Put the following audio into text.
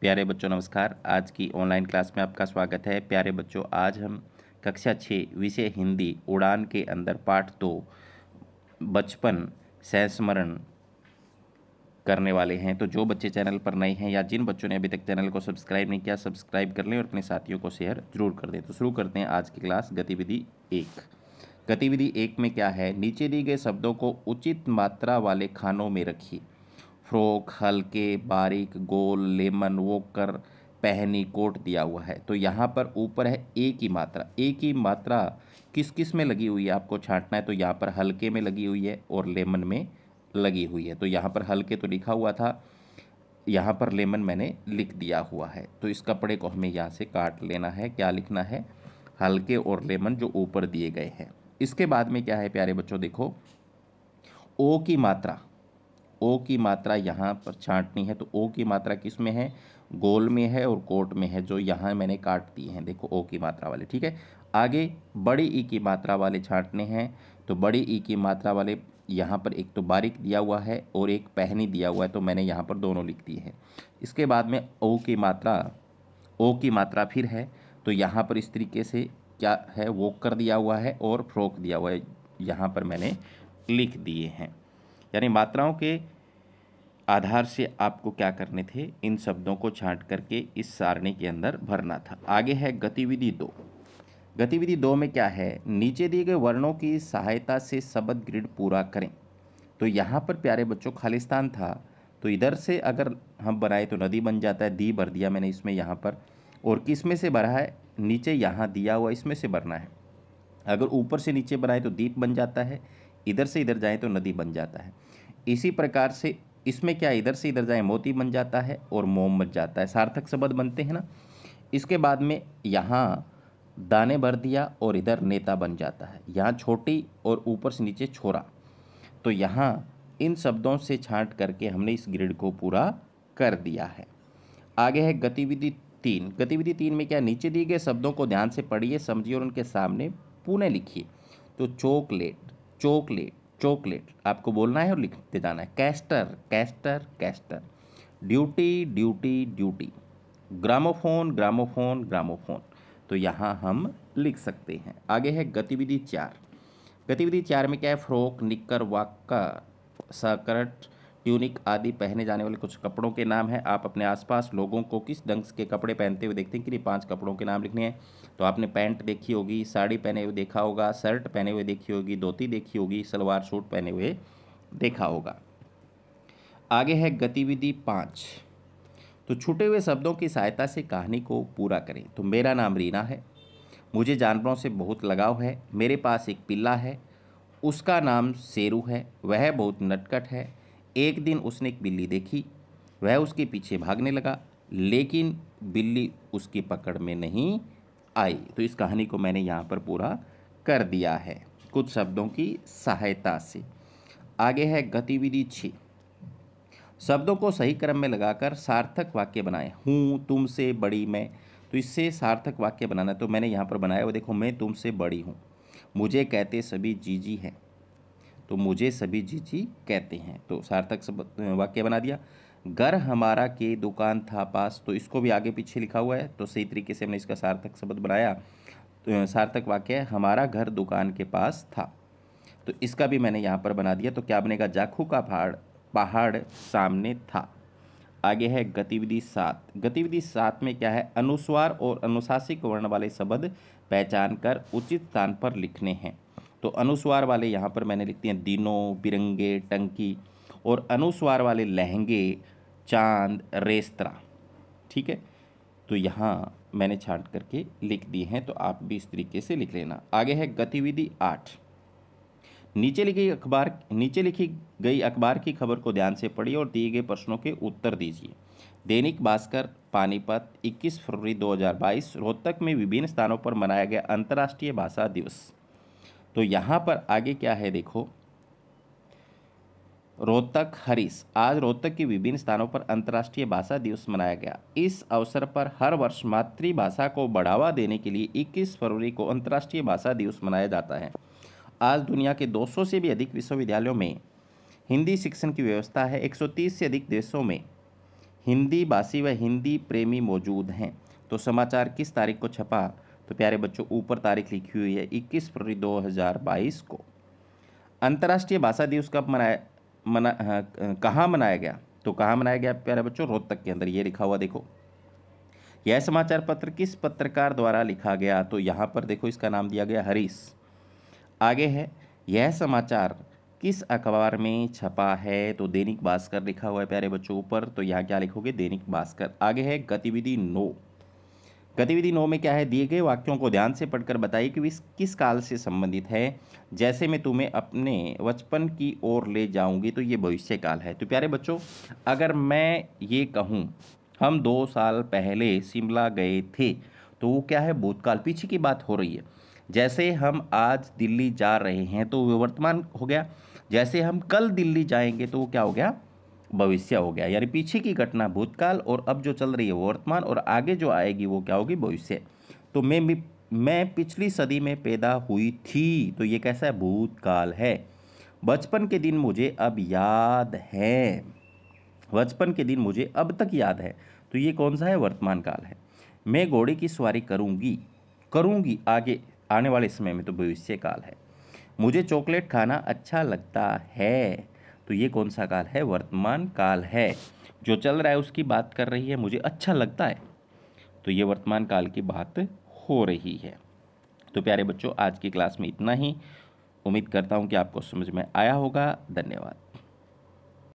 प्यारे बच्चों नमस्कार आज की ऑनलाइन क्लास में आपका स्वागत है प्यारे बच्चों आज हम कक्षा छः विषय हिंदी उड़ान के अंदर पाठ दो बचपन संस्मरण करने वाले हैं तो जो बच्चे चैनल पर नए हैं या जिन बच्चों ने अभी तक चैनल को सब्सक्राइब नहीं किया सब्सक्राइब कर लें और अपने साथियों को शेयर जरूर कर दें तो शुरू करते हैं आज की क्लास गतिविधि एक गतिविधि एक में क्या है नीचे दिए गए शब्दों को उचित मात्रा वाले खानों में रखिए फ्रॉक हल्के बारीक गोल लेमन वोकर पहनी कोट दिया हुआ है तो यहाँ पर ऊपर है ए की मात्रा ए की मात्रा किस किस में लगी हुई है आपको छांटना है तो यहाँ पर हल्के में लगी हुई है और लेमन में लगी हुई है तो यहाँ पर हल्के तो लिखा हुआ था यहाँ पर लेमन मैंने लिख दिया हुआ है तो इस कपड़े को हमें यहाँ से काट लेना है क्या लिखना है हल्के और लेमन जो ऊपर दिए गए हैं इसके बाद में क्या है प्यारे बच्चों देखो ओ की मात्रा ओ की मात्रा यहाँ पर छाँटनी है तो ओ की मात्रा किस में है गोल में है और कोट में है जो यहाँ मैंने काट दिए हैं देखो ओ की मात्रा वाले ठीक है आगे बड़े ई की मात्रा वाले छाँटने हैं तो बड़े ई की मात्रा वाले यहाँ पर एक तो बारीक दिया हुआ है और एक पहनी दिया हुआ है तो मैंने यहाँ पर दोनों लिख दिए हैं इसके बाद में ओ की मात्रा ओ की मात्रा फिर है तो यहाँ पर इस तरीके से क्या है वो कर दिया हुआ है और फ्रोक दिया हुआ है यहाँ पर मैंने लिख दिए हैं यानी मात्राओं के आधार से आपको क्या करने थे इन शब्दों को छांट करके इस सारणी के अंदर भरना था आगे है गतिविधि दो गतिविधि दो में क्या है नीचे दिए गए वर्णों की सहायता से शब्द ग्रिड पूरा करें तो यहाँ पर प्यारे बच्चों खालिस्तान था तो इधर से अगर हम बनाए तो नदी बन जाता है दी भर दिया मैंने इसमें यहाँ पर और किस में से भरा है नीचे यहाँ दिया हुआ इसमें से भरना है अगर ऊपर से नीचे बनाए तो दीप बन जाता है इधर से इधर जाएँ तो नदी बन जाता है इसी प्रकार से इसमें क्या इधर से इधर जाए मोती बन जाता है और मोम बन जाता है सार्थक शब्द बनते हैं ना इसके बाद में यहाँ दाने भर दिया और इधर नेता बन जाता है यहाँ छोटी और ऊपर से नीचे छोरा तो यहाँ इन शब्दों से छांट करके हमने इस ग्रिड को पूरा कर दिया है आगे है गतिविधि तीन गतिविधि तीन में क्या नीचे दिए गए शब्दों को ध्यान से पढ़िए समझिए और उनके सामने पुनः लिखिए तो चोकलेट चॉकलेट चॉकलेट आपको बोलना है और लिखते जाना है castor castor castor duty duty duty gramophone gramophone gramophone तो यहाँ हम लिख सकते हैं आगे है गतिविधि चार गतिविधि चार में क्या है फ्रॉक निक्कर वाक्का सकर्ट ट्यूनिक आदि पहने जाने वाले कुछ कपड़ों के नाम हैं आप अपने आसपास लोगों को किस ढंग के कपड़े पहनते हुए देखते हैं कि पांच पाँच कपड़ों के नाम लिखने हैं तो आपने पैंट देखी होगी साड़ी पहने हुए देखा होगा शर्ट पहने हुए देखी होगी धोती देखी होगी सलवार सूट पहने हुए देखा होगा आगे है गतिविधि पाँच तो छुटे हुए शब्दों की सहायता से कहानी को पूरा करें तो मेरा नाम रीना है मुझे जानवरों से बहुत लगाव है मेरे पास एक पिल्ला है उसका नाम शेरू है वह बहुत नटकट है एक दिन उसने एक बिल्ली देखी वह उसके पीछे भागने लगा लेकिन बिल्ली उसकी पकड़ में नहीं आई तो इस कहानी को मैंने यहाँ पर पूरा कर दिया है कुछ शब्दों की सहायता से आगे है गतिविधि छः शब्दों को सही क्रम में लगाकर सार्थक वाक्य बनाए हूँ तुमसे बड़ी मैं तो इससे सार्थक वाक्य बनाना तो मैंने यहाँ पर बनाया वो देखो मैं तुमसे बड़ी हूँ मुझे कहते सभी जीजी हैं तो मुझे सभी जीजी कहते हैं तो सार्थक शब्द वाक्य बना दिया घर हमारा के दुकान था पास तो इसको भी आगे पीछे लिखा हुआ है तो सही तरीके से हमने इसका सार्थक शब्द बनाया तो सार्थक वाक्य हमारा घर दुकान के पास था तो इसका भी मैंने यहाँ पर बना दिया तो क्या बनेगा जाखू का पहाड़ पहाड़ सामने था आगे है गतिविधि सात गतिविधि सात में क्या है अनुस्वार और अनुशासिक वर्ण वाले शब्द पहचान कर उचित स्थान पर लिखने हैं तो अनुस्वार वाले यहाँ पर मैंने लिखते हैं दिनों बिरंगे टंकी और अनुस्वार वाले लहंगे चांद रेस्तरा ठीक है तो यहाँ मैंने छाट करके लिख दिए हैं तो आप भी इस तरीके से लिख लेना आगे है गतिविधि आठ नीचे लिखी अखबार नीचे लिखी गई अखबार की खबर को ध्यान से पढ़िए और दिए गए प्रश्नों के उत्तर दीजिए दैनिक भास्कर पानीपत 21 फरवरी 2022 रोहतक में विभिन्न स्थानों पर मनाया गया अंतर्राष्ट्रीय भाषा दिवस तो यहाँ पर आगे क्या है देखो रोहतक हरीश आज रोहतक के विभिन्न स्थानों पर अंतर्राष्ट्रीय भाषा दिवस मनाया गया इस अवसर पर हर वर्ष मातृभाषा को बढ़ावा देने के लिए 21 फरवरी को अंतर्राष्ट्रीय भाषा दिवस मनाया जाता है आज दुनिया के 200 से भी अधिक विश्वविद्यालयों में हिंदी शिक्षण की व्यवस्था है 130 से अधिक देशों में हिंदी भाषी व हिंदी प्रेमी मौजूद हैं तो समाचार किस तारीख को छपा तो प्यारे बच्चों ऊपर तारीख लिखी हुई है 21 फरवरी 2022 को अंतर्राष्ट्रीय भाषा दिवस कब मनाया मना कहाँ मनाया गया तो कहाँ मनाया गया प्यारे बच्चों रोहतक के अंदर ये लिखा हुआ देखो यह समाचार पत्र किस पत्रकार द्वारा लिखा गया तो यहाँ पर देखो इसका नाम दिया गया हरीश आगे है यह समाचार किस अखबार में छपा है तो दैनिक भास्कर लिखा हुआ है प्यारे बच्चों ऊपर तो यहाँ क्या लिखोगे दैनिक भास्कर आगे है गतिविधि नो गतिविधि नौ में क्या है दिए गए वाक्यों को ध्यान से पढ़कर बताइए कि वे किस काल से संबंधित है जैसे मैं तुम्हें अपने बचपन की ओर ले जाऊंगी तो ये भविष्य काल है तो प्यारे बच्चों अगर मैं ये कहूँ हम दो साल पहले शिमला गए थे तो वो क्या है भूतकाल पीछे की बात हो रही है जैसे हम आज दिल्ली जा रहे हैं तो वो वर्तमान हो गया जैसे हम कल दिल्ली जाएंगे तो वो क्या हो गया भविष्य हो गया यानी पीछे की घटना भूतकाल और अब जो चल रही है वर्तमान और आगे जो आएगी वो क्या होगी भविष्य तो मैं भी मैं पिछली सदी में पैदा हुई थी तो ये कैसा है भूतकाल है बचपन के दिन मुझे अब याद है बचपन के दिन मुझे अब तक याद है तो ये कौन सा है वर्तमान काल है मैं घोड़े की सवारी करूँगी करूँगी आगे आने वाले समय में तो भविष्य काल है मुझे चॉकलेट खाना अच्छा लगता है तो ये कौन सा काल है वर्तमान काल है जो चल रहा है उसकी बात कर रही है मुझे अच्छा लगता है तो ये वर्तमान काल की बात हो रही है तो प्यारे बच्चों आज की क्लास में इतना ही उम्मीद करता हूँ कि आपको समझ में आया होगा धन्यवाद